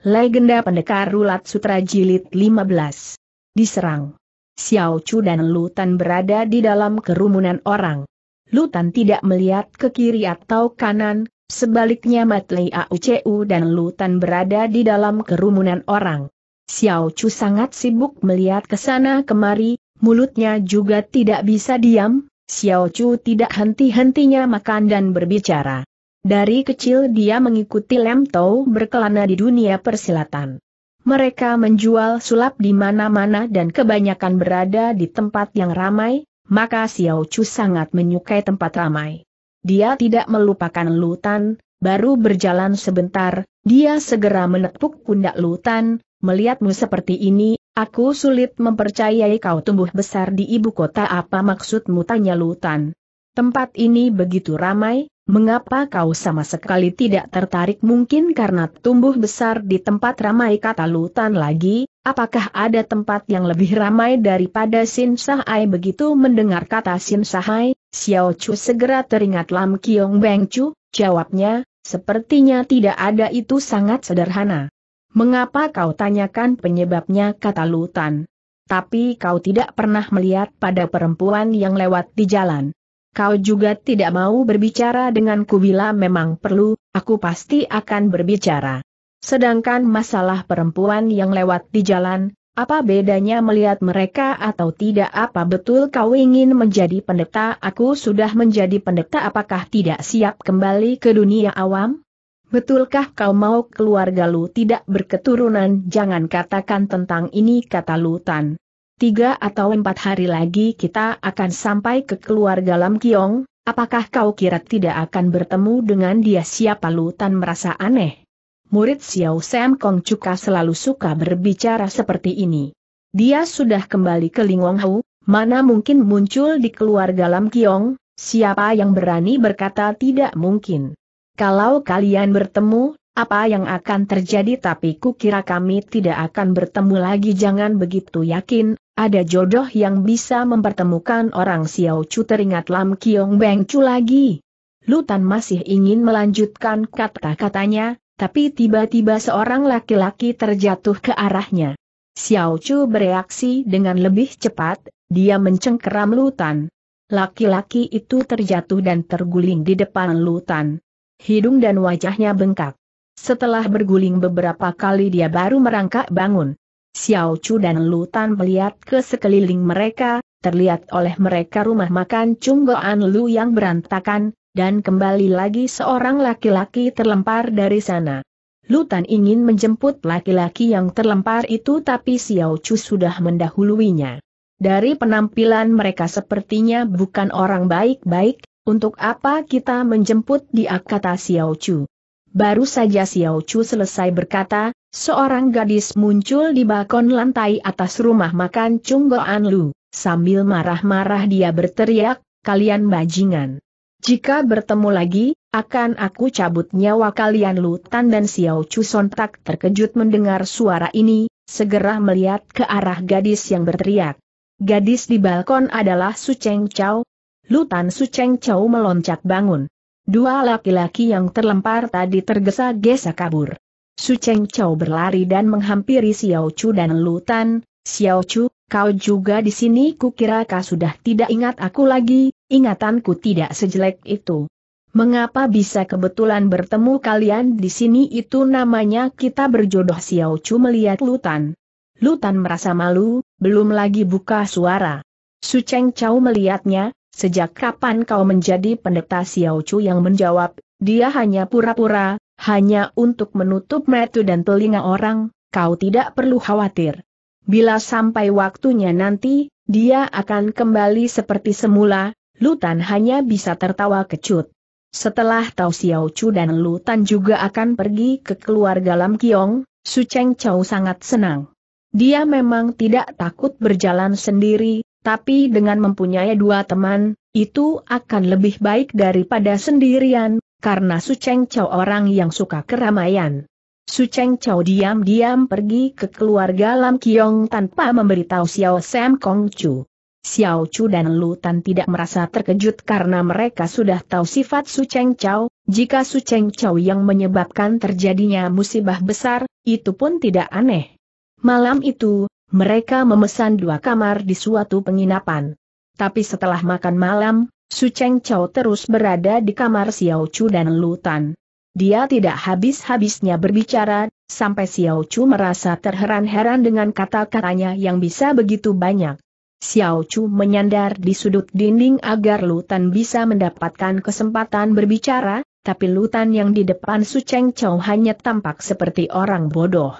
Legenda Pendekar Rulat Sutra Jilid 15. Diserang. Xiao Chu dan Lutan berada di dalam kerumunan orang. Lutan tidak melihat ke kiri atau kanan, sebaliknya Matlei Aucu dan Lutan berada di dalam kerumunan orang. Xiao Chu sangat sibuk melihat ke sana kemari, mulutnya juga tidak bisa diam, Xiao Chu tidak henti-hentinya makan dan berbicara. Dari kecil dia mengikuti Lem Tau berkelana di dunia persilatan. Mereka menjual sulap di mana-mana dan kebanyakan berada di tempat yang ramai, maka Xiao Chu sangat menyukai tempat ramai. Dia tidak melupakan Lutan, baru berjalan sebentar, dia segera menepuk pundak Lutan, melihatmu seperti ini, aku sulit mempercayai kau tumbuh besar di ibu kota apa maksudmu tanya Lutan. Tempat ini begitu ramai, Mengapa kau sama sekali tidak tertarik mungkin karena tumbuh besar di tempat ramai kata Lutan lagi, apakah ada tempat yang lebih ramai daripada Sin Sahai begitu mendengar kata Sin Sahai, Xiao Chu segera teringat Lam Kiong Beng Chu, jawabnya, sepertinya tidak ada itu sangat sederhana. Mengapa kau tanyakan penyebabnya kata Lutan? Tapi kau tidak pernah melihat pada perempuan yang lewat di jalan. Kau juga tidak mau berbicara denganku bila memang perlu, aku pasti akan berbicara. Sedangkan masalah perempuan yang lewat di jalan, apa bedanya melihat mereka atau tidak apa betul kau ingin menjadi pendeta aku sudah menjadi pendeta apakah tidak siap kembali ke dunia awam? Betulkah kau mau keluarga lu tidak berketurunan? Jangan katakan tentang ini kata Lutan tiga atau empat hari lagi kita akan sampai ke keluarga Lam Kiong, apakah kau kira tidak akan bertemu dengan dia siapa tan merasa aneh? Murid Xiao Sam Kong Chuka selalu suka berbicara seperti ini. Dia sudah kembali ke Lingwong Hau, mana mungkin muncul di keluarga Lam Kiong, siapa yang berani berkata tidak mungkin. Kalau kalian bertemu, apa yang akan terjadi tapi kukira kami tidak akan bertemu lagi jangan begitu yakin, ada jodoh yang bisa mempertemukan orang Xiao Chu teringat Lam Kiong Beng Chu lagi. Lutan masih ingin melanjutkan kata-katanya, tapi tiba-tiba seorang laki-laki terjatuh ke arahnya. Xiao Chu bereaksi dengan lebih cepat, dia mencengkeram Lutan. Laki-laki itu terjatuh dan terguling di depan Lutan. Hidung dan wajahnya bengkak. Setelah berguling beberapa kali dia baru merangkak bangun. Xiao Chu dan Lutan melihat ke sekeliling mereka, terlihat oleh mereka rumah makan Chunggoan Lu yang berantakan, dan kembali lagi seorang laki-laki terlempar dari sana. Lutan ingin menjemput laki-laki yang terlempar itu tapi Xiao Chu sudah mendahuluinya. Dari penampilan mereka sepertinya bukan orang baik-baik, untuk apa kita menjemput dia kata Xiao Chu. Baru saja Xiao Chu selesai berkata, Seorang gadis muncul di balkon lantai atas rumah makan An Lu, sambil marah-marah dia berteriak, kalian bajingan. Jika bertemu lagi, akan aku cabut nyawa kalian Lu Tan dan Xiao Chu sontak terkejut mendengar suara ini, segera melihat ke arah gadis yang berteriak. Gadis di balkon adalah Su Cheng Chao. Lu Tan Su Cheng Chao meloncat bangun. Dua laki-laki yang terlempar tadi tergesa-gesa kabur. Su Cheng Chao berlari dan menghampiri Xiao Chu dan Lutan, Xiao Chu, kau juga di sini kukira kau sudah tidak ingat aku lagi, ingatanku tidak sejelek itu. Mengapa bisa kebetulan bertemu kalian di sini itu namanya kita berjodoh Xiao Chu melihat Lutan. Lutan merasa malu, belum lagi buka suara. Su Cheng Chao melihatnya, sejak kapan kau menjadi pendeta Xiao Chu yang menjawab, dia hanya pura-pura, hanya untuk menutup metu dan telinga orang, kau tidak perlu khawatir. Bila sampai waktunya nanti, dia akan kembali seperti semula, Lutan hanya bisa tertawa kecut. Setelah Tau Xiao Chu dan Lutan juga akan pergi ke keluarga Lam Kiong, Su Cheng Chau sangat senang. Dia memang tidak takut berjalan sendiri, tapi dengan mempunyai dua teman, itu akan lebih baik daripada sendirian, karena Su Cheng Chow orang yang suka keramaian. Su Cheng Chow diam-diam pergi ke keluarga Lam Kiong tanpa memberitahu Xiao Sam Kong Chu. Xiao Chu dan Lu Tan tidak merasa terkejut karena mereka sudah tahu sifat Su Cheng Chow, jika Su Cheng Chow yang menyebabkan terjadinya musibah besar, itu pun tidak aneh. Malam itu, mereka memesan dua kamar di suatu penginapan. Tapi setelah makan malam, Su Cheng Chow terus berada di kamar Xiao Chu dan Lutan. Dia tidak habis-habisnya berbicara, sampai Xiao Chu merasa terheran-heran dengan kata-katanya yang bisa begitu banyak. Xiao Chu menyandar di sudut dinding agar Lutan bisa mendapatkan kesempatan berbicara, tapi Lutan yang di depan Su Cheng Chow hanya tampak seperti orang bodoh.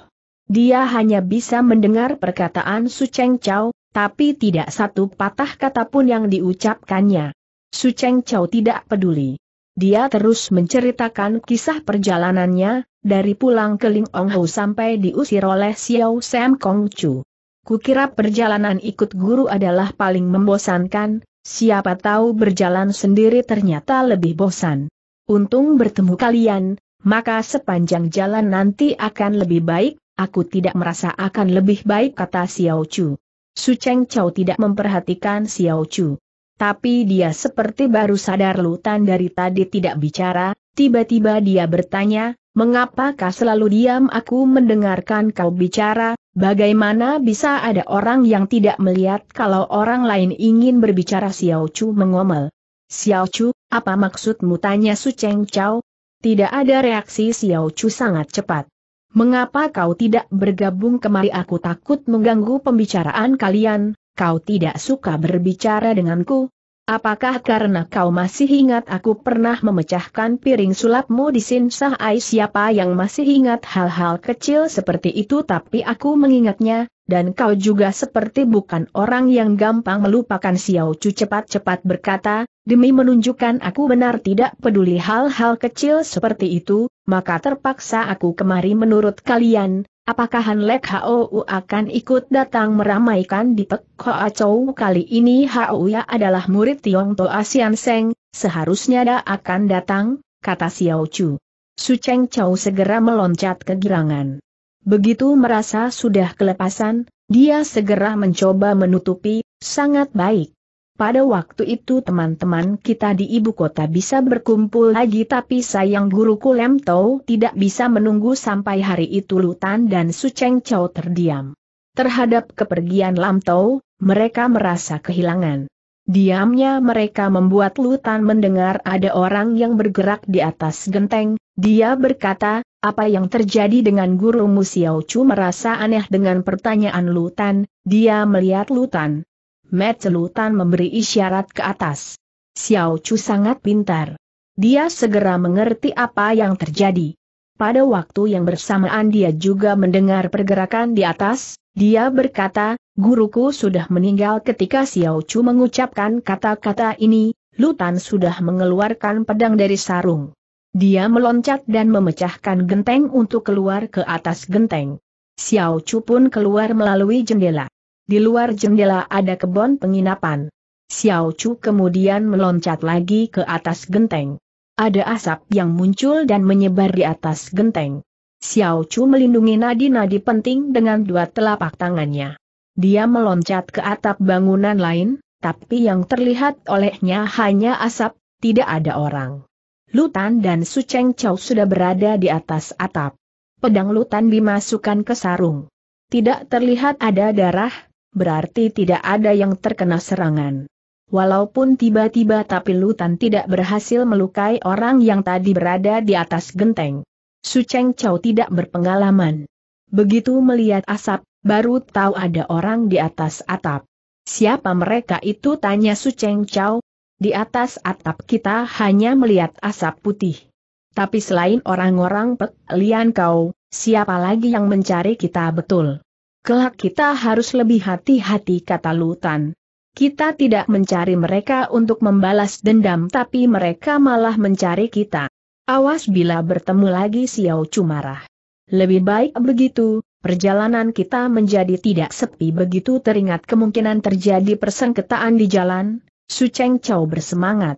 Dia hanya bisa mendengar perkataan Su Cheng Chow, tapi tidak satu patah kata pun yang diucapkannya. Su Cheng tidak peduli. Dia terus menceritakan kisah perjalanannya, dari pulang ke Ling Ong Ho sampai diusir oleh Xiao Sam Kong Chu. Kukira perjalanan ikut guru adalah paling membosankan, siapa tahu berjalan sendiri ternyata lebih bosan. Untung bertemu kalian, maka sepanjang jalan nanti akan lebih baik, aku tidak merasa akan lebih baik kata Xiao Chu. Su Cheng tidak memperhatikan Xiao Chu. Tapi dia seperti baru sadar lutan dari tadi tidak bicara, tiba-tiba dia bertanya, mengapakah selalu diam aku mendengarkan kau bicara, bagaimana bisa ada orang yang tidak melihat kalau orang lain ingin berbicara Xiao Chu mengomel. Xiao Chu, apa maksudmu tanya Su Cheng Chao? Tidak ada reaksi Xiao Chu sangat cepat. Mengapa kau tidak bergabung kemari aku takut mengganggu pembicaraan kalian, kau tidak suka berbicara denganku? Apakah karena kau masih ingat aku pernah memecahkan piring sulapmu di Sinsah Ai siapa yang masih ingat hal-hal kecil seperti itu tapi aku mengingatnya, dan kau juga seperti bukan orang yang gampang melupakan Xiao Chu cepat-cepat berkata, demi menunjukkan aku benar tidak peduli hal-hal kecil seperti itu, maka terpaksa aku kemari menurut kalian, Apakah Han Lek Hou akan ikut datang meramaikan di Pek Hoa Chow kali ini Hou ya adalah murid Tiong To Asian Seng, seharusnya dia akan datang, kata Xiao Chu. Su Cheng Chow segera meloncat kegirangan. Begitu merasa sudah kelepasan, dia segera mencoba menutupi, sangat baik. Pada waktu itu teman-teman kita di ibu kota bisa berkumpul lagi tapi sayang guruku Lem Tau tidak bisa menunggu sampai hari itu Lutan dan Su Cheng Chow terdiam. Terhadap kepergian Lam Tau, mereka merasa kehilangan. Diamnya mereka membuat Lutan mendengar ada orang yang bergerak di atas genteng, dia berkata, apa yang terjadi dengan guru Musiao Chu merasa aneh dengan pertanyaan Lutan, dia melihat Lutan Mat Celutan memberi isyarat ke atas. Xiao Chu sangat pintar. Dia segera mengerti apa yang terjadi. Pada waktu yang bersamaan dia juga mendengar pergerakan di atas, dia berkata, guruku sudah meninggal ketika Xiao Chu mengucapkan kata-kata ini, Lutan sudah mengeluarkan pedang dari sarung. Dia meloncat dan memecahkan genteng untuk keluar ke atas genteng. Xiao Chu pun keluar melalui jendela. Di luar jendela ada kebun penginapan. Xiao Chu kemudian meloncat lagi ke atas genteng. Ada asap yang muncul dan menyebar di atas genteng. Xiao Chu melindungi nadi-nadi penting dengan dua telapak tangannya. Dia meloncat ke atap bangunan lain, tapi yang terlihat olehnya hanya asap, tidak ada orang. Lutan dan Su Cheng Chow sudah berada di atas atap. Pedang Lutan dimasukkan ke sarung. Tidak terlihat ada darah, berarti tidak ada yang terkena serangan. Walaupun tiba-tiba tapi Lutan tidak berhasil melukai orang yang tadi berada di atas genteng. Su Cheng Chow tidak berpengalaman. Begitu melihat asap, baru tahu ada orang di atas atap. Siapa mereka itu tanya Su Cheng Chow. Di atas atap kita hanya melihat asap putih. Tapi selain orang-orang Pek Lian Kau, siapa lagi yang mencari kita betul? Kelak kita harus lebih hati-hati kata Lutan. Kita tidak mencari mereka untuk membalas dendam tapi mereka malah mencari kita. Awas bila bertemu lagi Xiao Cumarah. Lebih baik begitu, perjalanan kita menjadi tidak sepi begitu teringat kemungkinan terjadi persengketaan di jalan, Su Cheng Chau bersemangat.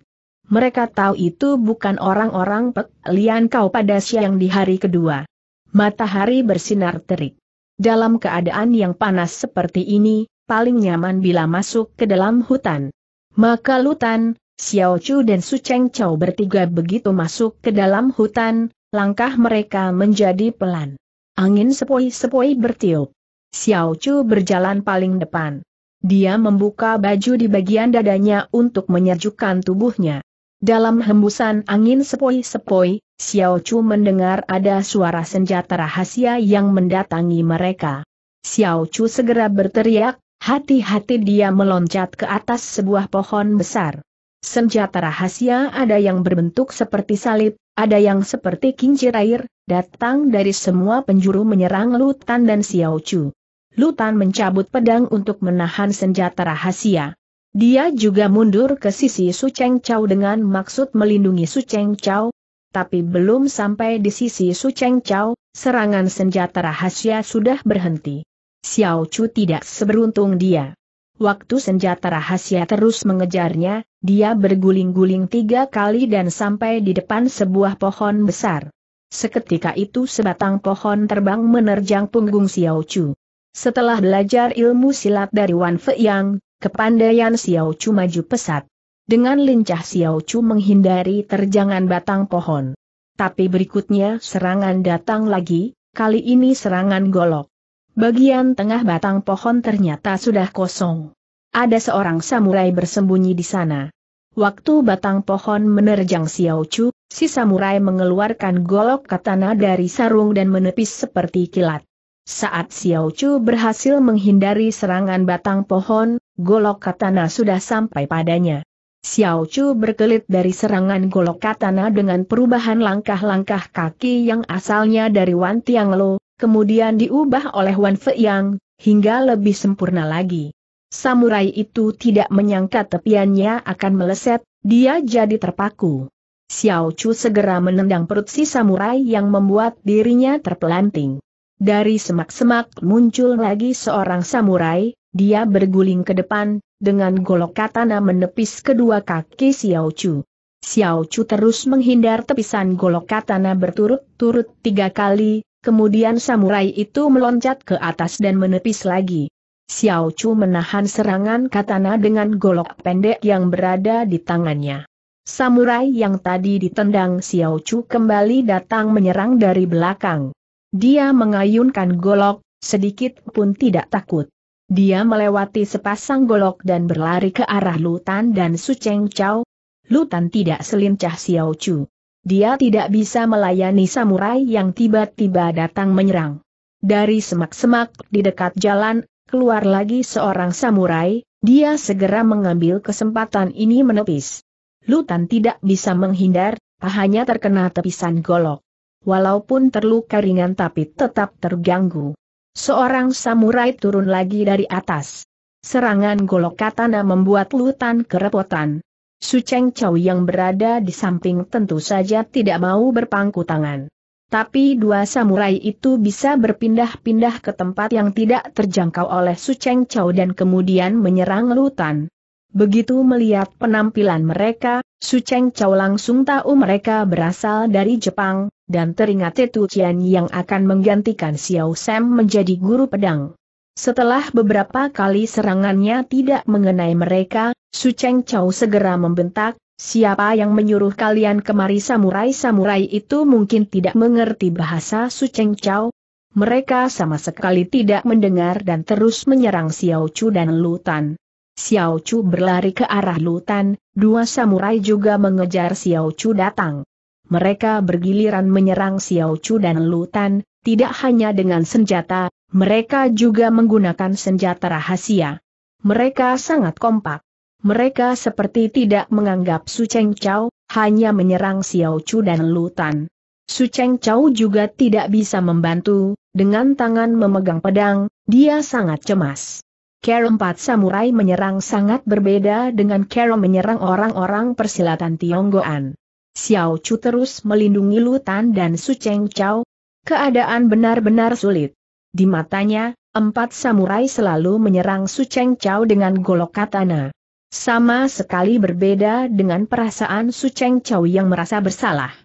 Mereka tahu itu bukan orang-orang Pek Lian Kau pada siang di hari kedua. Matahari bersinar terik. Dalam keadaan yang panas seperti ini, paling nyaman bila masuk ke dalam hutan. Maka Lutan, Xiao Chu dan Su Cheng Chow bertiga begitu masuk ke dalam hutan, langkah mereka menjadi pelan. Angin sepoi-sepoi bertiup. Xiao Chu berjalan paling depan. Dia membuka baju di bagian dadanya untuk menyejukkan tubuhnya. Dalam hembusan angin sepoi-sepoi, Xiao Chu mendengar ada suara senjata rahasia yang mendatangi mereka. Xiao Chu segera berteriak, hati-hati dia meloncat ke atas sebuah pohon besar. Senjata rahasia ada yang berbentuk seperti salib, ada yang seperti kincir air, datang dari semua penjuru menyerang Lutan dan Xiao Chu. Lutan mencabut pedang untuk menahan senjata rahasia. Dia juga mundur ke sisi Su Cheng Chao dengan maksud melindungi Su Cheng Chao, tapi belum sampai di sisi Su Cheng Chao, serangan senjata rahasia sudah berhenti. Xiao Chu tidak seberuntung dia. Waktu senjata rahasia terus mengejarnya, dia berguling-guling tiga kali dan sampai di depan sebuah pohon besar. Seketika itu sebatang pohon terbang menerjang punggung Xiao Chu. Setelah belajar ilmu silat dari Wan Fei Yang, Kepandaian Xiao Chu maju pesat. Dengan lincah Xiao Chu menghindari terjangan batang pohon. Tapi berikutnya serangan datang lagi, kali ini serangan golok. Bagian tengah batang pohon ternyata sudah kosong. Ada seorang samurai bersembunyi di sana. Waktu batang pohon menerjang Xiao Chu, si samurai mengeluarkan golok katana dari sarung dan menepis seperti kilat. Saat Xiao Chu berhasil menghindari serangan batang pohon, golok katana sudah sampai padanya. Xiao Chu berkelit dari serangan golok katana dengan perubahan langkah-langkah kaki yang asalnya dari Wan Tiang Lo, kemudian diubah oleh Wan Yang, hingga lebih sempurna lagi. Samurai itu tidak menyangka tepiannya akan meleset, dia jadi terpaku. Xiao Chu segera menendang perut si samurai yang membuat dirinya terpelanting. Dari semak-semak muncul lagi seorang samurai, dia berguling ke depan, dengan golok katana menepis kedua kaki Xiao Chu. Xiao Chu terus menghindar tepisan golok katana berturut-turut tiga kali, kemudian samurai itu meloncat ke atas dan menepis lagi. Xiao Chu menahan serangan katana dengan golok pendek yang berada di tangannya. Samurai yang tadi ditendang Xiao Chu kembali datang menyerang dari belakang. Dia mengayunkan golok, sedikit pun tidak takut. Dia melewati sepasang golok dan berlari ke arah Lutan dan Su Cheng Chao. Lutan tidak selincah Xiao Chu. Dia tidak bisa melayani samurai yang tiba-tiba datang menyerang. Dari semak-semak di dekat jalan, keluar lagi seorang samurai, dia segera mengambil kesempatan ini menepis. Lutan tidak bisa menghindar, pahanya terkena tepisan golok. Walaupun terluka ringan tapi tetap terganggu. Seorang samurai turun lagi dari atas. Serangan golok katana membuat Lutan kerepotan. Su Cheng Chow yang berada di samping tentu saja tidak mau berpangku tangan. Tapi dua samurai itu bisa berpindah-pindah ke tempat yang tidak terjangkau oleh Su Cheng Chow dan kemudian menyerang Lutan. Begitu melihat penampilan mereka, Su Cheng Chow langsung tahu mereka berasal dari Jepang, dan teringat Tetu yang akan menggantikan Xiao Sam menjadi guru pedang. Setelah beberapa kali serangannya tidak mengenai mereka, Su Cheng Chow segera membentak, siapa yang menyuruh kalian kemari samurai-samurai itu mungkin tidak mengerti bahasa Su Cheng Chow. Mereka sama sekali tidak mendengar dan terus menyerang Xiao Chu dan Lutan. Xiao Chu berlari ke arah Lutan, dua samurai juga mengejar Xiao Chu datang mereka bergiliran menyerang Xiao Chu dan Lutan, tidak hanya dengan senjata, mereka juga menggunakan senjata rahasia. Mereka sangat kompak. Mereka seperti tidak menganggap Su Cheng Chao, hanya menyerang Xiao Chu dan Lutan. Su Cheng Chao juga tidak bisa membantu, dengan tangan memegang pedang, dia sangat cemas. Care 4 samurai menyerang sangat berbeda dengan Care menyerang orang-orang persilatan Tionggoan. Xiao Chu terus melindungi Lutan dan Su Cheng Chao. Keadaan benar-benar sulit. Di matanya, empat samurai selalu menyerang Su Cheng Chao dengan golok katana. Sama sekali berbeda dengan perasaan Su Cheng Chao yang merasa bersalah.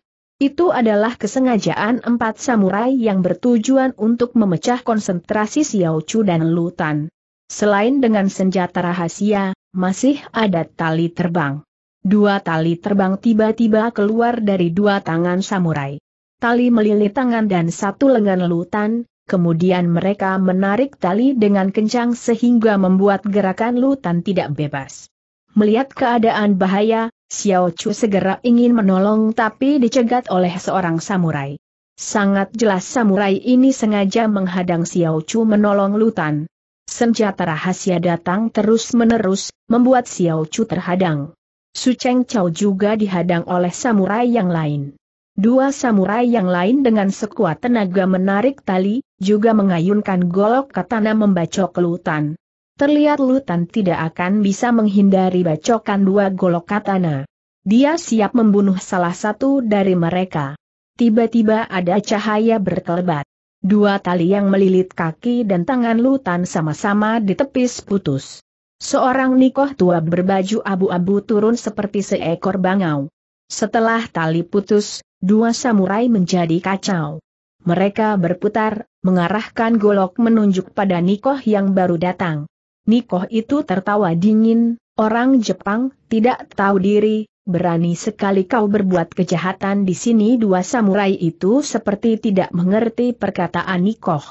Itu adalah kesengajaan empat samurai yang bertujuan untuk memecah konsentrasi Xiao Chu dan Lutan. Selain dengan senjata rahasia, masih ada tali terbang. Dua tali terbang tiba-tiba keluar dari dua tangan samurai. Tali melilit tangan dan satu lengan lutan, kemudian mereka menarik tali dengan kencang sehingga membuat gerakan lutan tidak bebas. Melihat keadaan bahaya, Xiao Chu segera ingin menolong tapi dicegat oleh seorang samurai. Sangat jelas samurai ini sengaja menghadang Xiao Chu menolong lutan. Senjata rahasia datang terus-menerus, membuat Xiao Chu terhadang. Su Cheng Chao juga dihadang oleh samurai yang lain. Dua samurai yang lain dengan sekuat tenaga menarik tali, juga mengayunkan golok katana membacok lutan. Terlihat lutan tidak akan bisa menghindari bacokan dua golok katana. Dia siap membunuh salah satu dari mereka. Tiba-tiba ada cahaya berkelebat. Dua tali yang melilit kaki dan tangan lutan sama-sama ditepis putus. Seorang nikoh tua berbaju abu-abu turun seperti seekor bangau. Setelah tali putus, dua samurai menjadi kacau. Mereka berputar, mengarahkan golok menunjuk pada nikoh yang baru datang. Nikoh itu tertawa dingin, orang Jepang, tidak tahu diri, berani sekali kau berbuat kejahatan di sini dua samurai itu seperti tidak mengerti perkataan nikoh.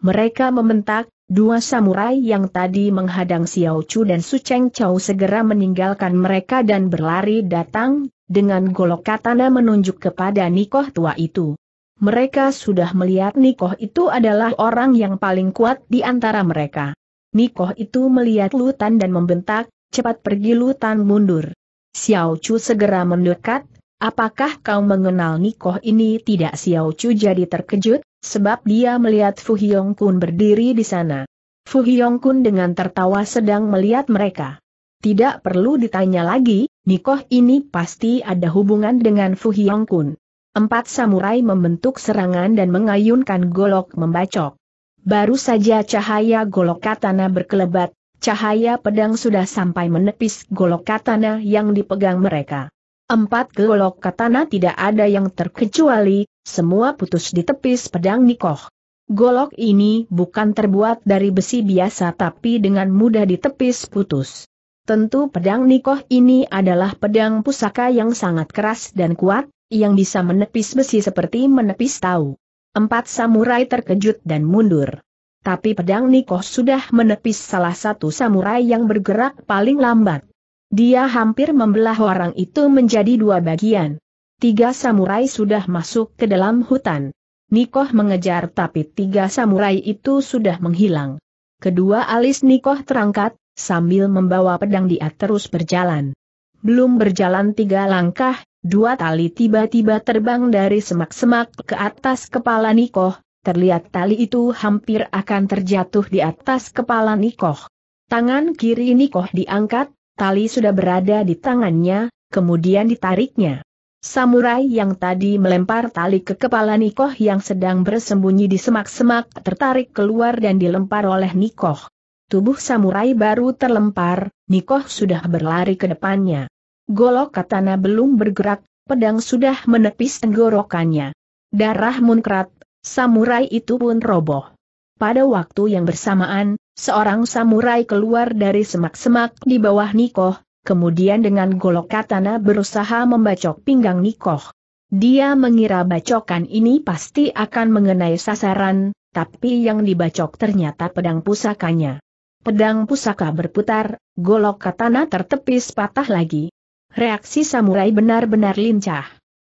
Mereka membentak, Dua samurai yang tadi menghadang Xiao Chu dan Su Cheng Chou segera meninggalkan mereka dan berlari datang, dengan golok katana menunjuk kepada Nikoh tua itu. Mereka sudah melihat Nikoh itu adalah orang yang paling kuat di antara mereka. Nikoh itu melihat Lutan dan membentak, cepat pergi Lutan mundur. Xiao Chu segera mendekat, apakah kau mengenal Nikoh ini tidak Xiao Chu jadi terkejut, Sebab dia melihat Fu Hyong Kun berdiri di sana. Fu Hyong Kun dengan tertawa sedang melihat mereka. Tidak perlu ditanya lagi, Nikoh ini pasti ada hubungan dengan Fu Hyong Kun. Empat samurai membentuk serangan dan mengayunkan golok membacok. Baru saja cahaya golok katana berkelebat, cahaya pedang sudah sampai menepis golok katana yang dipegang mereka. Empat golok katana tidak ada yang terkecuali, semua putus di tepis pedang Nikoh. Golok ini bukan terbuat dari besi biasa tapi dengan mudah ditepis putus. Tentu pedang Nikoh ini adalah pedang pusaka yang sangat keras dan kuat, yang bisa menepis besi seperti menepis tahu. Empat samurai terkejut dan mundur. Tapi pedang Nikoh sudah menepis salah satu samurai yang bergerak paling lambat. Dia hampir membelah orang itu menjadi dua bagian. Tiga samurai sudah masuk ke dalam hutan. Nikoh mengejar tapi tiga samurai itu sudah menghilang. Kedua alis Nikoh terangkat, sambil membawa pedang dia terus berjalan. Belum berjalan tiga langkah, dua tali tiba-tiba terbang dari semak-semak ke atas kepala Nikoh, terlihat tali itu hampir akan terjatuh di atas kepala Nikoh. Tangan kiri Nikoh diangkat, Tali sudah berada di tangannya, kemudian ditariknya. Samurai yang tadi melempar tali ke kepala Nikoh yang sedang bersembunyi di semak-semak tertarik keluar dan dilempar oleh Nikoh. Tubuh samurai baru terlempar, Nikoh sudah berlari ke depannya. Golok katana belum bergerak, pedang sudah menepis tenggorokannya. Darah munkrat, samurai itu pun roboh. Pada waktu yang bersamaan, Seorang samurai keluar dari semak-semak di bawah Nikoh, kemudian dengan golok katana berusaha membacok pinggang Nikoh. Dia mengira bacokan ini pasti akan mengenai sasaran, tapi yang dibacok ternyata pedang pusakanya. Pedang pusaka berputar, golok katana tertepis patah lagi. Reaksi samurai benar-benar lincah.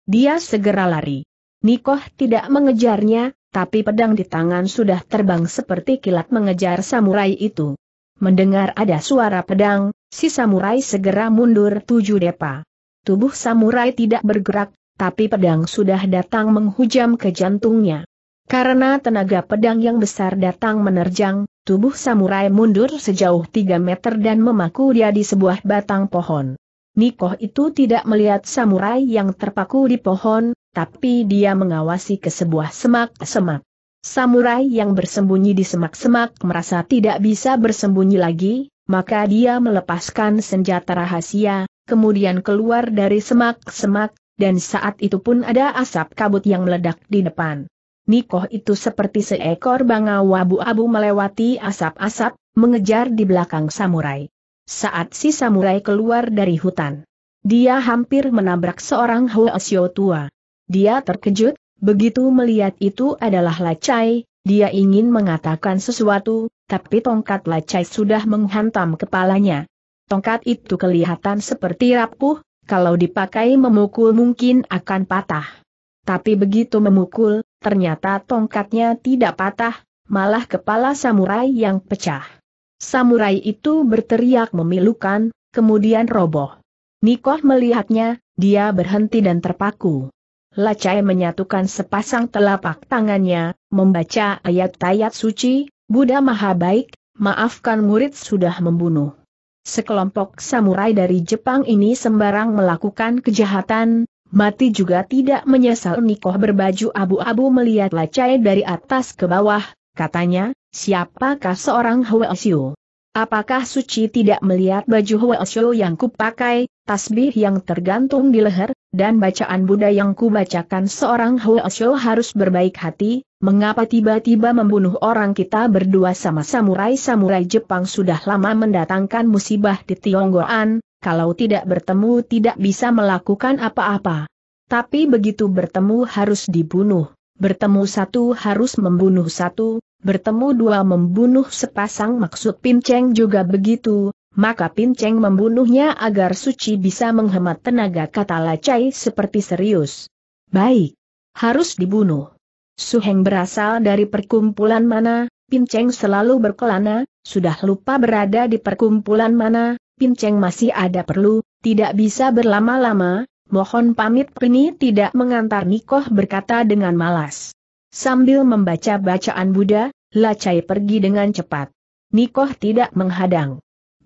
Dia segera lari. Nikoh tidak mengejarnya, tapi pedang di tangan sudah terbang seperti kilat mengejar samurai itu. Mendengar ada suara pedang, si samurai segera mundur tujuh depa. Tubuh samurai tidak bergerak, tapi pedang sudah datang menghujam ke jantungnya. Karena tenaga pedang yang besar datang menerjang, tubuh samurai mundur sejauh tiga meter dan memaku dia di sebuah batang pohon. Nikoh itu tidak melihat samurai yang terpaku di pohon, tapi dia mengawasi ke sebuah semak-semak. Samurai yang bersembunyi di semak-semak merasa tidak bisa bersembunyi lagi, maka dia melepaskan senjata rahasia, kemudian keluar dari semak-semak, dan saat itu pun ada asap kabut yang meledak di depan. Nikoh itu seperti seekor bangau abu-abu melewati asap-asap, mengejar di belakang samurai. Saat si samurai keluar dari hutan, dia hampir menabrak seorang Hoesyo tua. Dia terkejut, begitu melihat itu adalah Lacai, dia ingin mengatakan sesuatu, tapi tongkat Lacai sudah menghantam kepalanya. Tongkat itu kelihatan seperti rapuh, kalau dipakai memukul mungkin akan patah. Tapi begitu memukul, ternyata tongkatnya tidak patah, malah kepala samurai yang pecah. Samurai itu berteriak memilukan, kemudian roboh. Nikoh melihatnya, dia berhenti dan terpaku. Lacai menyatukan sepasang telapak tangannya, membaca ayat-ayat suci, Buddha Maha Baik, maafkan murid sudah membunuh. Sekelompok samurai dari Jepang ini sembarang melakukan kejahatan, mati juga tidak menyesal Nikoh berbaju abu-abu melihat Lacai dari atas ke bawah, katanya, siapakah seorang Huelsiu? Apakah suci tidak melihat baju Huelsiu yang kupakai, tasbih yang tergantung di leher, dan bacaan Buddha yang kubacakan seorang Huasho harus berbaik hati, mengapa tiba-tiba membunuh orang kita berdua sama samurai-samurai Jepang sudah lama mendatangkan musibah di Tionggoan, kalau tidak bertemu tidak bisa melakukan apa-apa. Tapi begitu bertemu harus dibunuh, bertemu satu harus membunuh satu, bertemu dua membunuh sepasang maksud Pinceng juga begitu, maka Pinceng membunuhnya agar Suci bisa menghemat tenaga kata Lacai seperti serius. Baik. Harus dibunuh. Suheng berasal dari perkumpulan mana, Pinceng selalu berkelana, sudah lupa berada di perkumpulan mana, Pinceng masih ada perlu, tidak bisa berlama-lama, mohon pamit Pini tidak mengantar Nikoh berkata dengan malas. Sambil membaca bacaan Buddha, Lacai pergi dengan cepat. Nikoh tidak menghadang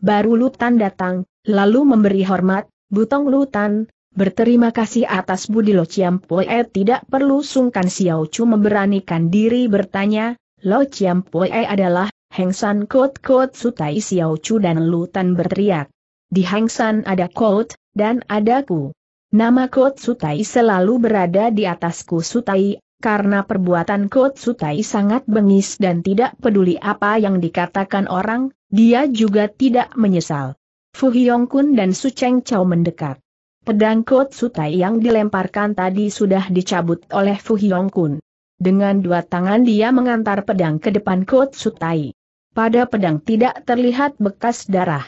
baru Lutan datang, lalu memberi hormat, Butong Lutan, berterima kasih atas budi Lo Chiam Poe eh, tidak perlu sungkan Xiao Chu memberanikan diri bertanya, Lo Chiam Poe adalah, Heng San Kot Kot Sutai Xiao Chu dan Lutan berteriak. Di Heng San ada Kot, dan ada Ku. Nama Kot Sutai selalu berada di atasku Sutai, karena perbuatan Kot Sutai sangat bengis dan tidak peduli apa yang dikatakan orang, dia juga tidak menyesal. Fu Hyong Kun dan Su Cheng Chao mendekat. Pedang Kot Sutai yang dilemparkan tadi sudah dicabut oleh Fu Hyong Kun. Dengan dua tangan dia mengantar pedang ke depan Kot Sutai. Pada pedang tidak terlihat bekas darah.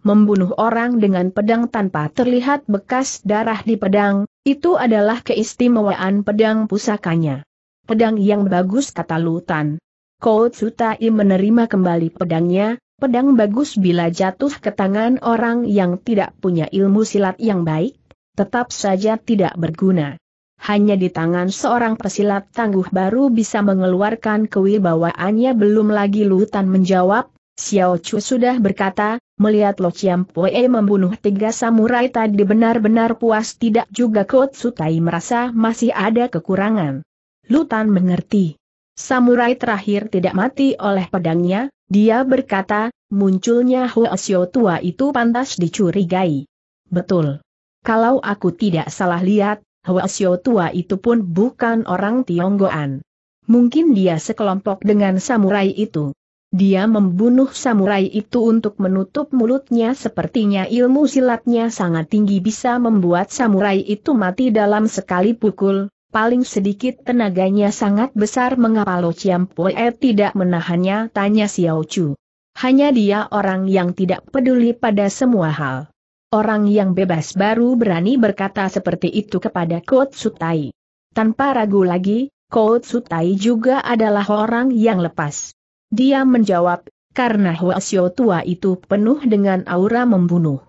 Membunuh orang dengan pedang tanpa terlihat bekas darah di pedang, itu adalah keistimewaan pedang pusakanya. Pedang yang bagus kata Lutan. Kot Sutai menerima kembali pedangnya, pedang bagus bila jatuh ke tangan orang yang tidak punya ilmu silat yang baik, tetap saja tidak berguna. Hanya di tangan seorang pesilat tangguh baru bisa mengeluarkan kewibawaannya belum lagi Lutan menjawab, Xiao Chu sudah berkata, melihat Lo Chiam Pue membunuh tiga samurai tadi benar-benar puas tidak juga Sutai merasa masih ada kekurangan. Lutan mengerti. Samurai terakhir tidak mati oleh pedangnya, dia berkata, munculnya Xiao tua itu pantas dicurigai. Betul. Kalau aku tidak salah lihat, Xiao tua itu pun bukan orang Tionggoan. Mungkin dia sekelompok dengan samurai itu. Dia membunuh samurai itu untuk menutup mulutnya sepertinya ilmu silatnya sangat tinggi bisa membuat samurai itu mati dalam sekali pukul, paling sedikit tenaganya sangat besar mengapa Lo Chiam Pue tidak menahannya tanya Xiao Chu. Hanya dia orang yang tidak peduli pada semua hal. Orang yang bebas baru berani berkata seperti itu kepada Kot Sutai. Tanpa ragu lagi, Kot Sutai juga adalah orang yang lepas. Dia menjawab, karena Hwa Xiao tua itu penuh dengan aura membunuh.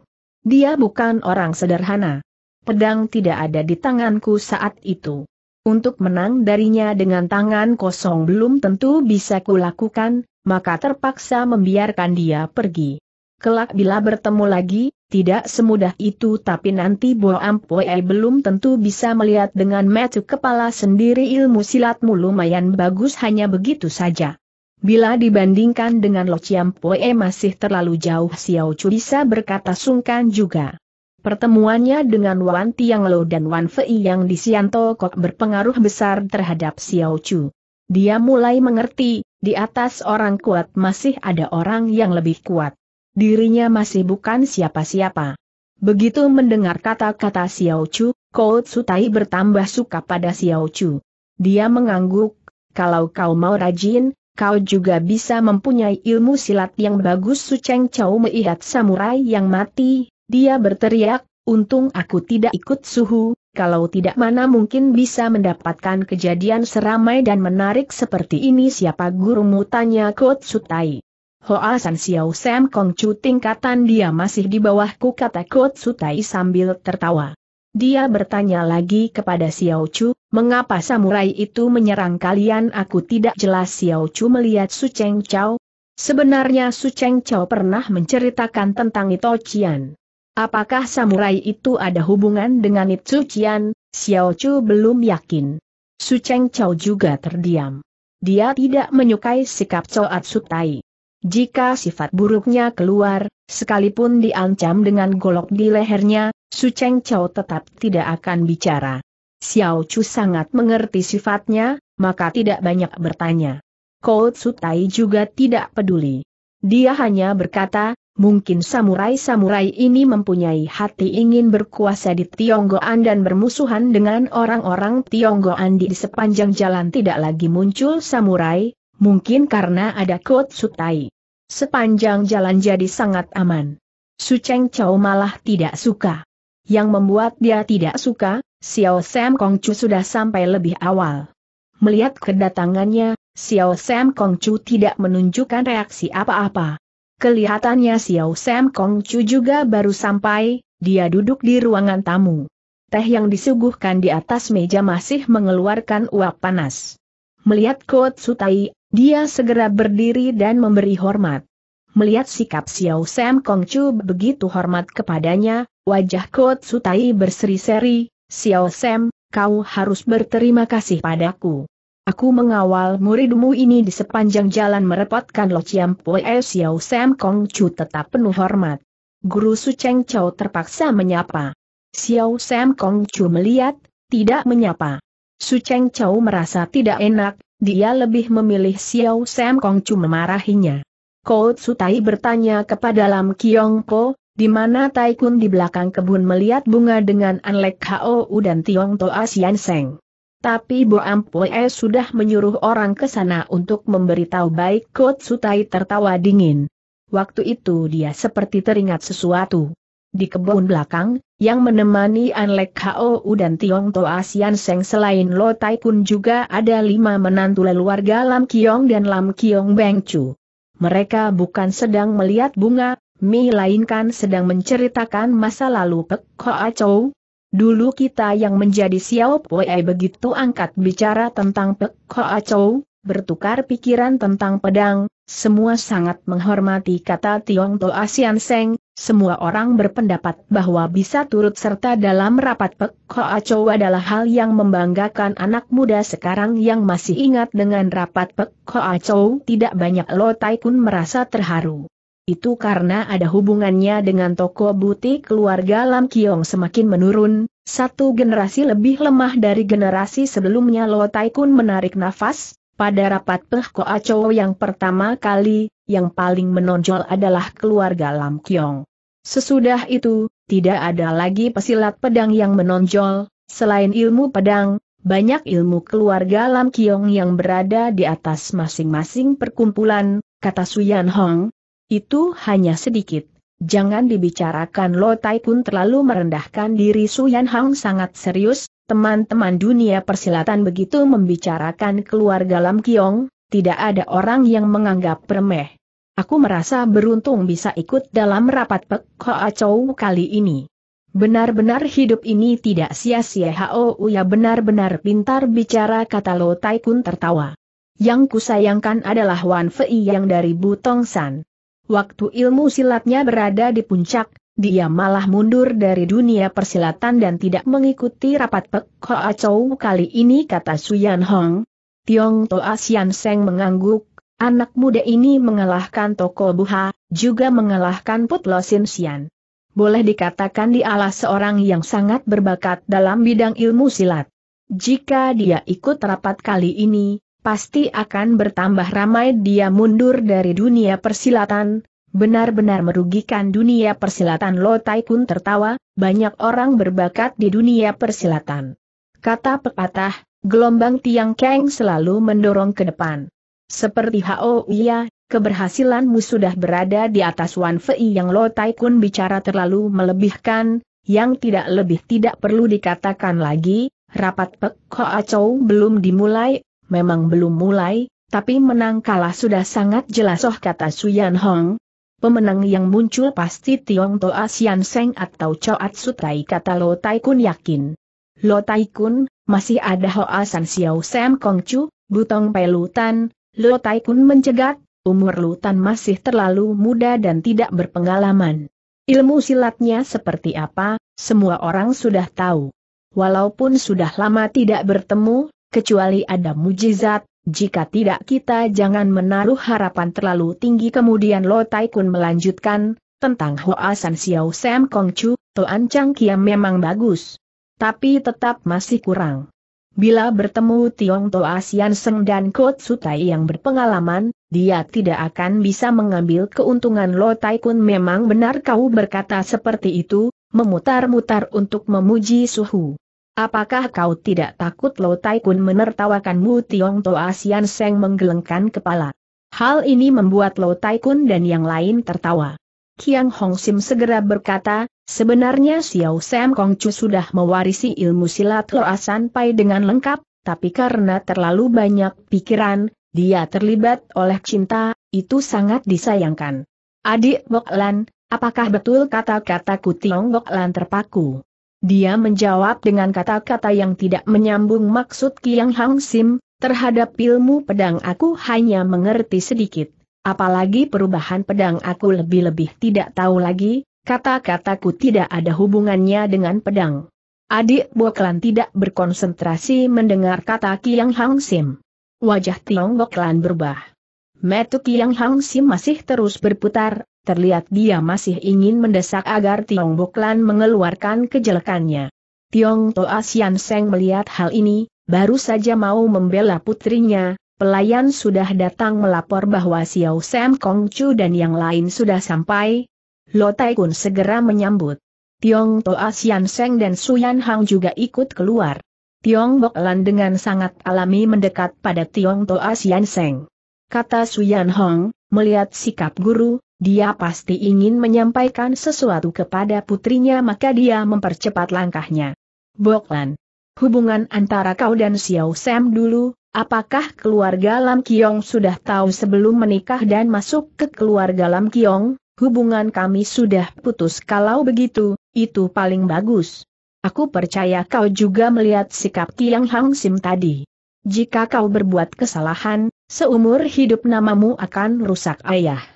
Dia bukan orang sederhana. Pedang tidak ada di tanganku saat itu. Untuk menang darinya dengan tangan kosong belum tentu bisa kulakukan, maka terpaksa membiarkan dia pergi. Kelak bila bertemu lagi, tidak semudah itu tapi nanti Bo Ampoe belum tentu bisa melihat dengan metu kepala sendiri ilmu silatmu lumayan bagus hanya begitu saja. Bila dibandingkan dengan Lo Chiampoe masih terlalu jauh Xiao Chu bisa berkata sungkan juga. Pertemuannya dengan Wan Tianglo dan Wan Fei yang di kok berpengaruh besar terhadap Xiao Chu. Dia mulai mengerti, di atas orang kuat masih ada orang yang lebih kuat. Dirinya masih bukan siapa-siapa. Begitu mendengar kata-kata Xiao Chu, Kout Sutai bertambah suka pada Xiao Chu. Dia mengangguk, kalau kau mau rajin, kau juga bisa mempunyai ilmu silat yang bagus Su Cheng Chou melihat samurai yang mati, dia berteriak, untung aku tidak ikut suhu, kalau tidak mana mungkin bisa mendapatkan kejadian seramai dan menarik seperti ini siapa gurumu tanya Kot Sutai. Hoa San Xiao Sam Kong Chu tingkatan dia masih di bawahku kata Kot Sutai sambil tertawa. Dia bertanya lagi kepada Xiao Chu, mengapa samurai itu menyerang kalian? Aku tidak jelas Xiao Chu melihat Su Cheng Chao. Sebenarnya Su Cheng Chao pernah menceritakan tentang Ito Qian. Apakah samurai itu ada hubungan dengan Itsu Qian, Xiao Chu belum yakin. Su Cheng Chao juga terdiam. Dia tidak menyukai sikap Coat Tai. Jika sifat buruknya keluar, sekalipun diancam dengan golok di lehernya, Su Cheng Chao tetap tidak akan bicara. Xiao Chu sangat mengerti sifatnya, maka tidak banyak bertanya. Coat Tai juga tidak peduli. Dia hanya berkata, Mungkin samurai-samurai ini mempunyai hati ingin berkuasa di Tionggoan dan bermusuhan dengan orang-orang Tionggoan di sepanjang jalan tidak lagi muncul samurai, mungkin karena ada sutai. Sepanjang jalan jadi sangat aman. Su Cheng Chow malah tidak suka. Yang membuat dia tidak suka, Xiao Sam Kongcu sudah sampai lebih awal. Melihat kedatangannya, Xiao Sam Kongcu tidak menunjukkan reaksi apa-apa. Kelihatannya Xiao Sam Kong Chu juga baru sampai, dia duduk di ruangan tamu. Teh yang disuguhkan di atas meja masih mengeluarkan uap panas. Melihat Kot Sutai, dia segera berdiri dan memberi hormat. Melihat sikap Xiao Sam Kong Chu begitu hormat kepadanya, wajah Kot Sutai berseri-seri, Xiao Sam, kau harus berterima kasih padaku. Aku mengawal muridmu ini di sepanjang jalan merepotkan Lo Chiam Pue Xiao Sam Kong Chu tetap penuh hormat. Guru Su Cheng Chow terpaksa menyapa. Xiao Sam Kong Chu melihat, tidak menyapa. Su Cheng Chow merasa tidak enak, dia lebih memilih Xiao Sam Kong Chu memarahinya. Kout Sutai bertanya kepada Lam Kiong Po, di mana Tai Kun di belakang kebun melihat bunga dengan Anlek U dan Tiong Toa Sian Seng. Tapi Bo Ampoe sudah menyuruh orang ke sana untuk memberitahu baik Kot Sutai tertawa dingin. Waktu itu dia seperti teringat sesuatu. Di kebun belakang, yang menemani Anlek Hou dan Tiong To Asian Seng selain Lo Tai Kun juga ada lima menantu leluarga Lam Kiong dan Lam Kiong Beng Chu. Mereka bukan sedang melihat bunga, melainkan sedang menceritakan masa lalu Pek Hoa Chou, Dulu kita yang menjadi Xiao wei begitu angkat bicara tentang Pek Hoa Chou, bertukar pikiran tentang pedang, semua sangat menghormati kata Tiong To Asian Seng, semua orang berpendapat bahwa bisa turut serta dalam rapat Pek Hoa Chou adalah hal yang membanggakan anak muda sekarang yang masih ingat dengan rapat Pek Hoa Chou tidak banyak Lo Taikun merasa terharu. Itu karena ada hubungannya dengan toko butik keluarga Lam Kiong semakin menurun, satu generasi lebih lemah dari generasi sebelumnya Lo Tai Kun menarik nafas, pada rapat Peh Koa Chow yang pertama kali, yang paling menonjol adalah keluarga Lam Kiong. Sesudah itu, tidak ada lagi pesilat pedang yang menonjol, selain ilmu pedang, banyak ilmu keluarga Lam Kiong yang berada di atas masing-masing perkumpulan, kata Suyan Hong, itu hanya sedikit. Jangan dibicarakan Lo Tai pun terlalu merendahkan diri Su Yan Hang sangat serius, teman-teman dunia persilatan begitu membicarakan keluarga Lam Kiong, tidak ada orang yang menganggap remeh. Aku merasa beruntung bisa ikut dalam rapat Pek Hoa Chow kali ini. Benar-benar hidup ini tidak sia-sia Hao ya benar-benar pintar bicara kata Lo Tai Kun tertawa. Yang kusayangkan adalah Wan Fei yang dari Butong San. Waktu ilmu silatnya berada di puncak, dia malah mundur dari dunia persilatan dan tidak mengikuti rapat Pek Hoa kali ini kata Suyan Hong. Tiong Toa Sian Seng mengangguk, anak muda ini mengalahkan Toko Buha, juga mengalahkan Put Lo Sin Sian. Boleh dikatakan dialah seorang yang sangat berbakat dalam bidang ilmu silat. Jika dia ikut rapat kali ini, pasti akan bertambah ramai dia mundur dari dunia persilatan, benar-benar merugikan dunia persilatan Lo Tai Kun tertawa, banyak orang berbakat di dunia persilatan. Kata pepatah, gelombang tiang keng selalu mendorong ke depan. Seperti Hao Iya, keberhasilanmu sudah berada di atas Wan Fei yang Lo Tai Kun bicara terlalu melebihkan, yang tidak lebih tidak perlu dikatakan lagi, rapat Pek Hoa Chow belum dimulai, memang belum mulai, tapi menang kalah sudah sangat jelas oh kata Suyan Hong. Pemenang yang muncul pasti Tiong Toa Sian Seng atau Choat Sutai kata Lo Tai Kun yakin. Lo Tai Kun, masih ada Hoa San Xiao Sam Kong Chu, Butong Pai Lutan, Lo Tai Kun mencegat, umur Lutan masih terlalu muda dan tidak berpengalaman. Ilmu silatnya seperti apa, semua orang sudah tahu. Walaupun sudah lama tidak bertemu, kecuali ada mujizat, jika tidak kita jangan menaruh harapan terlalu tinggi kemudian Lo Tai Kun melanjutkan, tentang Hoa San Xiao Sam Kong Chu, Toan Chang Kiam memang bagus. Tapi tetap masih kurang. Bila bertemu Tiong Toa Sian Seng dan Kot Sutai yang berpengalaman, dia tidak akan bisa mengambil keuntungan Lo Tai Kun memang benar kau berkata seperti itu, memutar-mutar untuk memuji suhu. Apakah kau tidak takut Lo Tai Kun menertawakanmu Tiong Toa Sian Seng menggelengkan kepala. Hal ini membuat Lo Tai Kun dan yang lain tertawa. Kiang Hong Sim segera berkata, sebenarnya Xiao Sam Kong Chu sudah mewarisi ilmu silat Lo Asan pai dengan lengkap, tapi karena terlalu banyak pikiran, dia terlibat oleh cinta, itu sangat disayangkan. Adik Bok Lan, apakah betul kata-kataku Tiong Bok Lan terpaku? Dia menjawab dengan kata-kata yang tidak menyambung maksud Kiang Hang Sim, terhadap ilmu pedang aku hanya mengerti sedikit. Apalagi perubahan pedang aku lebih-lebih tidak tahu lagi, kata-kataku tidak ada hubungannya dengan pedang. Adik Boklan tidak berkonsentrasi mendengar kata Kiang Hang Sim. Wajah Tiong Boklan berubah. Metu Kiang Hang Sim masih terus berputar, terlihat dia masih ingin mendesak agar Tiong Boklan mengeluarkan kejelekannya. Tiong Toa Sian Seng melihat hal ini, baru saja mau membela putrinya, pelayan sudah datang melapor bahwa Xiao Sam Kong Chu dan yang lain sudah sampai. Lo Tai Kun segera menyambut. Tiong Toa Sian Seng dan Suyan Hang juga ikut keluar. Tiong Bok Lan dengan sangat alami mendekat pada Tiong Toa Sian Seng. Kata Suyan Hong, melihat sikap guru, dia pasti ingin menyampaikan sesuatu kepada putrinya maka dia mempercepat langkahnya. Boklan. Hubungan antara kau dan Xiao Sam dulu, apakah keluarga Lam Kiong sudah tahu sebelum menikah dan masuk ke keluarga Lam Kiong? Hubungan kami sudah putus kalau begitu, itu paling bagus. Aku percaya kau juga melihat sikap Tiang Hang Sim tadi. Jika kau berbuat kesalahan, seumur hidup namamu akan rusak ayah.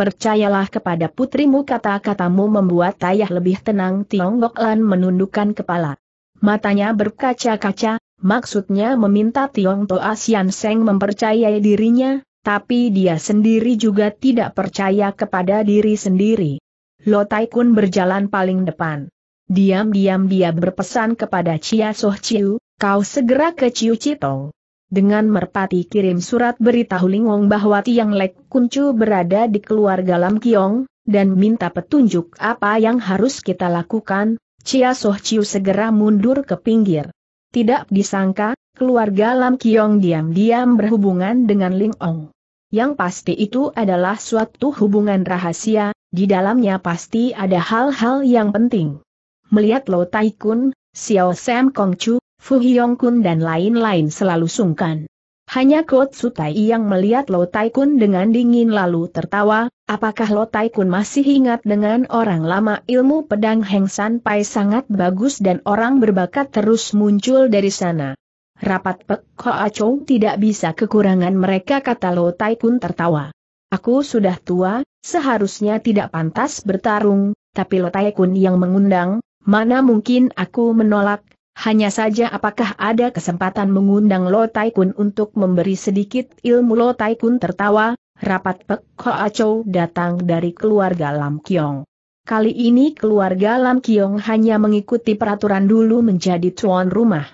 Percayalah kepada putrimu kata-katamu membuat ayah lebih tenang Tiongkok Lan menundukkan kepala. Matanya berkaca-kaca, maksudnya meminta Tiong Toa Sian Seng mempercayai dirinya, tapi dia sendiri juga tidak percaya kepada diri sendiri. Lo Tai Kun berjalan paling depan. Diam-diam dia berpesan kepada Chia Soh Chiu, kau segera ke Chiu Chitong dengan merpati kirim surat beritahu Lingong bahwa Tiang Lek Kuncu berada di keluarga Lam Kiong, dan minta petunjuk apa yang harus kita lakukan, Chia Soh Chiu segera mundur ke pinggir. Tidak disangka, keluarga Lam Kiong diam-diam berhubungan dengan Lingong. Yang pasti itu adalah suatu hubungan rahasia, di dalamnya pasti ada hal-hal yang penting. Melihat Lo Tai Kun, Xiao Sam Kong Chu, Fu Hyong Kun dan lain-lain selalu sungkan. Hanya Kot Sutai yang melihat Lo Tai Kun dengan dingin lalu tertawa, apakah Lo Tai Kun masih ingat dengan orang lama ilmu pedang Heng San Pai sangat bagus dan orang berbakat terus muncul dari sana. Rapat Pek Hoa Chow tidak bisa kekurangan mereka kata Lo Tai Kun tertawa. Aku sudah tua, seharusnya tidak pantas bertarung, tapi Lo Tai Kun yang mengundang, mana mungkin aku menolak, hanya saja apakah ada kesempatan mengundang Lo Tai untuk memberi sedikit ilmu Lo Tai tertawa, rapat Pek Hoa Chow datang dari keluarga Lam Kiong. Kali ini keluarga Lam Kiong hanya mengikuti peraturan dulu menjadi tuan rumah.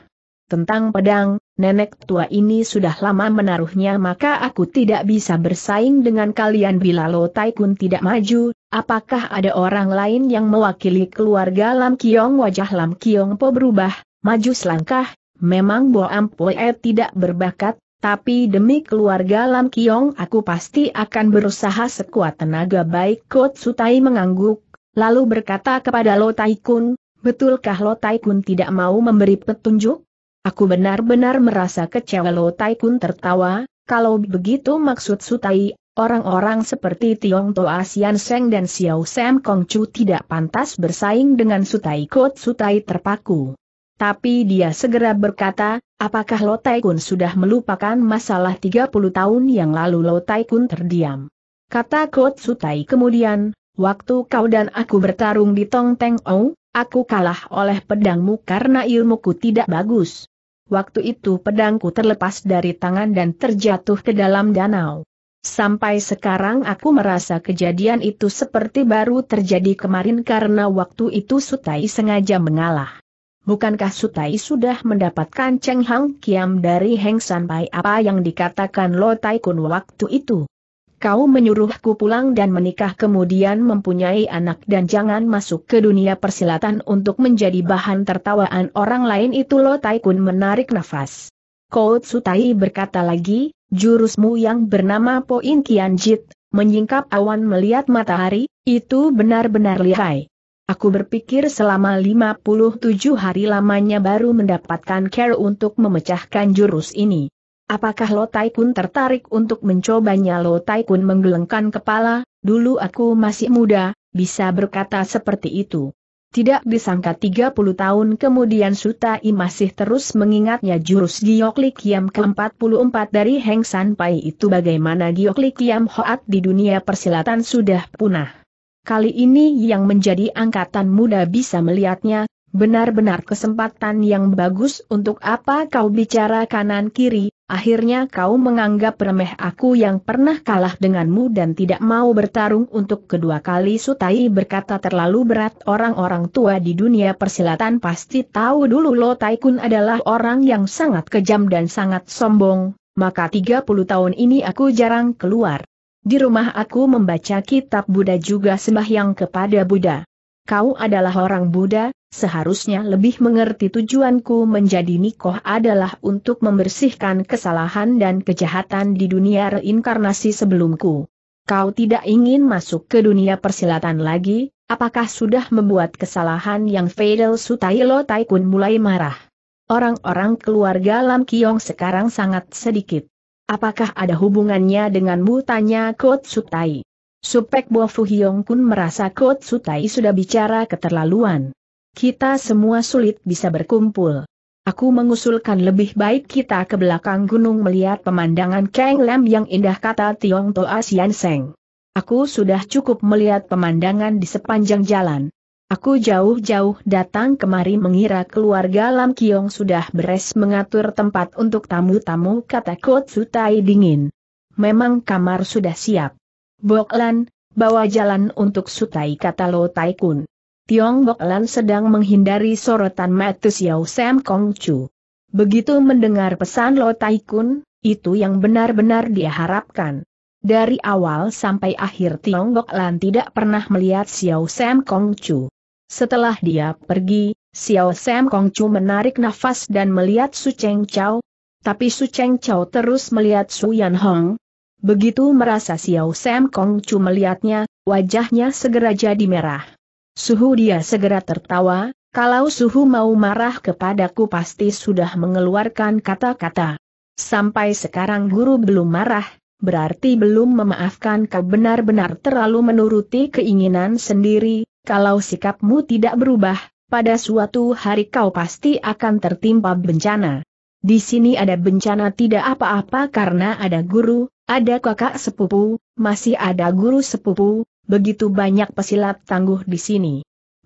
Tentang pedang, nenek tua ini sudah lama menaruhnya maka aku tidak bisa bersaing dengan kalian bila Lo Tai tidak maju, apakah ada orang lain yang mewakili keluarga Lam Kiong wajah Lam Kiong po berubah, maju selangkah, memang Bo Ampue tidak berbakat, tapi demi keluarga Lam Kiong aku pasti akan berusaha sekuat tenaga baik Kot Sutai mengangguk, lalu berkata kepada Lo Tai Kun, betulkah Lo Tai Kun tidak mau memberi petunjuk? Aku benar-benar merasa kecewa Lo Tai Kun tertawa, kalau begitu maksud Sutai, orang-orang seperti Tiong Toa Sian Seng dan Xiao Sam Kong Chu tidak pantas bersaing dengan Sutai Kot Sutai terpaku. Tapi dia segera berkata, apakah Lo Tai Kun sudah melupakan masalah 30 tahun yang lalu Lo Tai Kun terdiam. Kata Kot Sutai kemudian, waktu kau dan aku bertarung di Tong Teng Ou, aku kalah oleh pedangmu karena ilmuku tidak bagus. Waktu itu pedangku terlepas dari tangan dan terjatuh ke dalam danau. Sampai sekarang aku merasa kejadian itu seperti baru terjadi kemarin karena waktu itu Sutai sengaja mengalah. Bukankah Sutai sudah mendapatkan Cheng Hang Kiam dari Heng San Pai apa yang dikatakan Lo Tai Kun waktu itu? Kau menyuruhku pulang dan menikah kemudian mempunyai anak dan jangan masuk ke dunia persilatan untuk menjadi bahan tertawaan orang lain itu Lo Tai Kun menarik nafas. Kau Sutai berkata lagi, jurusmu yang bernama Poin Kian Jit, menyingkap awan melihat matahari, itu benar-benar lihai. Aku berpikir selama 57 hari lamanya baru mendapatkan care untuk memecahkan jurus ini. Apakah Lo Tai Kun tertarik untuk mencobanya Lo Tai Kun menggelengkan kepala, dulu aku masih muda, bisa berkata seperti itu. Tidak disangka 30 tahun kemudian Sutai masih terus mengingatnya jurus Giokli Kiam ke-44 dari Heng San Pai itu bagaimana Giokli Kiam Hoat di dunia persilatan sudah punah. Kali ini yang menjadi angkatan muda bisa melihatnya, benar-benar kesempatan yang bagus untuk apa kau bicara kanan kiri, akhirnya kau menganggap remeh aku yang pernah kalah denganmu dan tidak mau bertarung untuk kedua kali Sutai berkata terlalu berat orang-orang tua di dunia persilatan pasti tahu dulu Lo Taikun adalah orang yang sangat kejam dan sangat sombong, maka 30 tahun ini aku jarang keluar. Di rumah aku membaca kitab Buddha juga sembahyang kepada Buddha. Kau adalah orang Buddha, seharusnya lebih mengerti tujuanku menjadi nikoh adalah untuk membersihkan kesalahan dan kejahatan di dunia reinkarnasi sebelumku. Kau tidak ingin masuk ke dunia persilatan lagi, apakah sudah membuat kesalahan yang fatal Sutailo Taikun mulai marah. Orang-orang keluarga Lam Kiong sekarang sangat sedikit. Apakah ada hubungannya dengan mutanya, Kot Sutai. Supek Bo Hiong Kun merasa Kot Sutai sudah bicara keterlaluan. Kita semua sulit bisa berkumpul. Aku mengusulkan lebih baik kita ke belakang gunung melihat pemandangan Kang Lam yang indah kata Tiong Toa Sian Seng. Aku sudah cukup melihat pemandangan di sepanjang jalan. Aku jauh-jauh datang kemari mengira keluarga Lam Kiong sudah beres mengatur tempat untuk tamu-tamu kata Tai dingin. Memang kamar sudah siap. Boklan, bawa jalan untuk Sutai kata Lo Tai Kun. Tiong Boklan sedang menghindari sorotan Matu Xiao Sam Kong Chu. Begitu mendengar pesan Lo Tai Kun, itu yang benar-benar dia harapkan. Dari awal sampai akhir Tiong Boklan tidak pernah melihat Xiao Sam Kong Chu. Setelah dia pergi, Xiao Sam Kong Chu menarik nafas dan melihat Su Cheng Chao. Tapi Su Cheng Chao terus melihat Su Yan Hong. Begitu merasa Xiao Sam Kong Chu melihatnya, wajahnya segera jadi merah. Suhu dia segera tertawa, kalau Suhu mau marah kepadaku pasti sudah mengeluarkan kata-kata. Sampai sekarang guru belum marah, berarti belum memaafkan kau benar-benar terlalu menuruti keinginan sendiri, kalau sikapmu tidak berubah, pada suatu hari kau pasti akan tertimpa bencana. Di sini ada bencana tidak apa-apa karena ada guru, ada kakak sepupu, masih ada guru sepupu, begitu banyak pesilat tangguh di sini.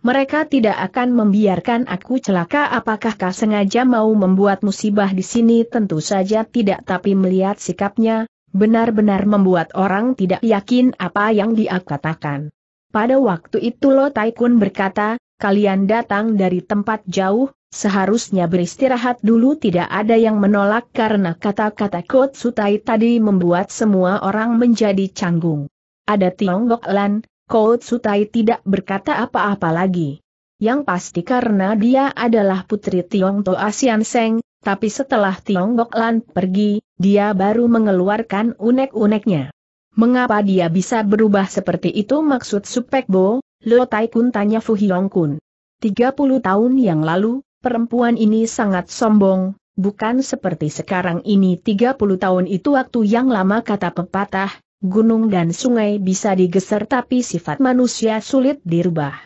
Mereka tidak akan membiarkan aku celaka apakah kau sengaja mau membuat musibah di sini tentu saja tidak tapi melihat sikapnya, benar-benar membuat orang tidak yakin apa yang dia katakan. Pada waktu itu Lo Taikun berkata, kalian datang dari tempat jauh, seharusnya beristirahat dulu tidak ada yang menolak karena kata-kata Kotsutai tadi membuat semua orang menjadi canggung. Ada Tiongkok Lan, Kotsutai tidak berkata apa-apa lagi. Yang pasti karena dia adalah putri Tiongto Asian Seng, tapi setelah Tiongkok Lan pergi, dia baru mengeluarkan unek-uneknya. Mengapa dia bisa berubah seperti itu maksud Supek Bo? Lo Tai Kun tanya Fu Hyong Kun. 30 tahun yang lalu, perempuan ini sangat sombong, bukan seperti sekarang ini 30 tahun itu waktu yang lama kata pepatah, gunung dan sungai bisa digeser tapi sifat manusia sulit dirubah.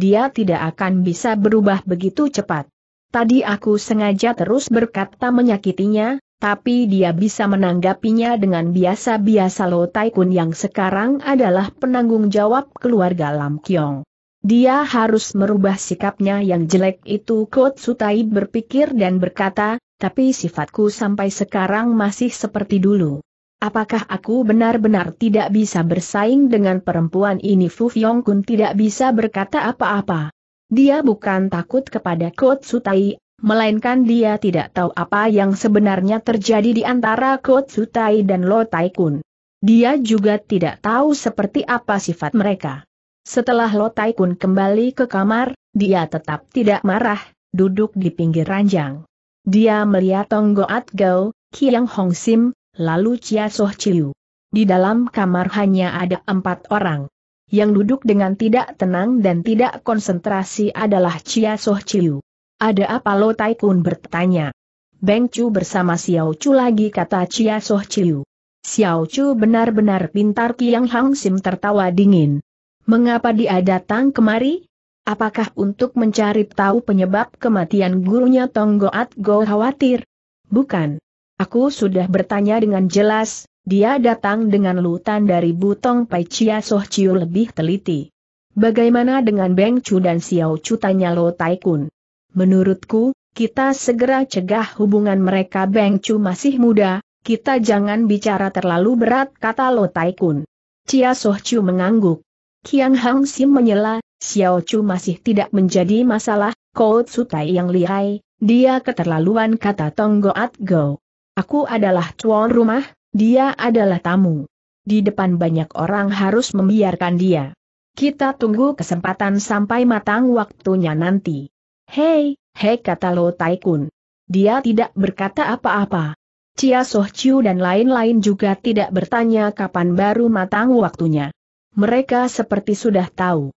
Dia tidak akan bisa berubah begitu cepat. Tadi aku sengaja terus berkata menyakitinya, tapi dia bisa menanggapinya dengan biasa-biasa Lo Taikun yang sekarang adalah penanggung jawab keluarga Lam Kyong. Dia harus merubah sikapnya yang jelek itu Kot Sutai berpikir dan berkata, tapi sifatku sampai sekarang masih seperti dulu. Apakah aku benar-benar tidak bisa bersaing dengan perempuan ini Fu Yong Kun tidak bisa berkata apa-apa. Dia bukan takut kepada Kot Sutai, melainkan dia tidak tahu apa yang sebenarnya terjadi di antara Tai dan Tai Kun. Dia juga tidak tahu seperti apa sifat mereka. Setelah Tai Kun kembali ke kamar, dia tetap tidak marah, duduk di pinggir ranjang. Dia melihat Tong Tonggo Ki Kiang Hong Sim, lalu Chia Soh Chiu. Di dalam kamar hanya ada empat orang. Yang duduk dengan tidak tenang dan tidak konsentrasi adalah Chia Soh Chiu. Ada apa Lo Taikun bertanya. Beng Chu bersama Xiao Chu lagi kata Chia Soh Chiu. Xiao Chu benar-benar pintar Kiang Hang Sim tertawa dingin. Mengapa dia datang kemari? Apakah untuk mencari tahu penyebab kematian gurunya Tong Goat? Go khawatir? Bukan. Aku sudah bertanya dengan jelas, dia datang dengan lutan dari Butong Pai Chia Soh Chiu lebih teliti. Bagaimana dengan Beng Chu dan Xiao Chu tanya Lo Taikun? Menurutku, kita segera cegah hubungan mereka Beng Chu masih muda, kita jangan bicara terlalu berat kata Lo Tai Kun. Cia Soh Chu mengangguk. Kiang Hang Sim menyela, Xiao Chu masih tidak menjadi masalah, Kau Sutai yang lihai, dia keterlaluan kata Go At Go. Aku adalah tuan rumah, dia adalah tamu. Di depan banyak orang harus membiarkan dia. Kita tunggu kesempatan sampai matang waktunya nanti. Hei, hei kata Lo Taikun. Dia tidak berkata apa-apa. Chia Soh Chiu dan lain-lain juga tidak bertanya kapan baru matang waktunya. Mereka seperti sudah tahu.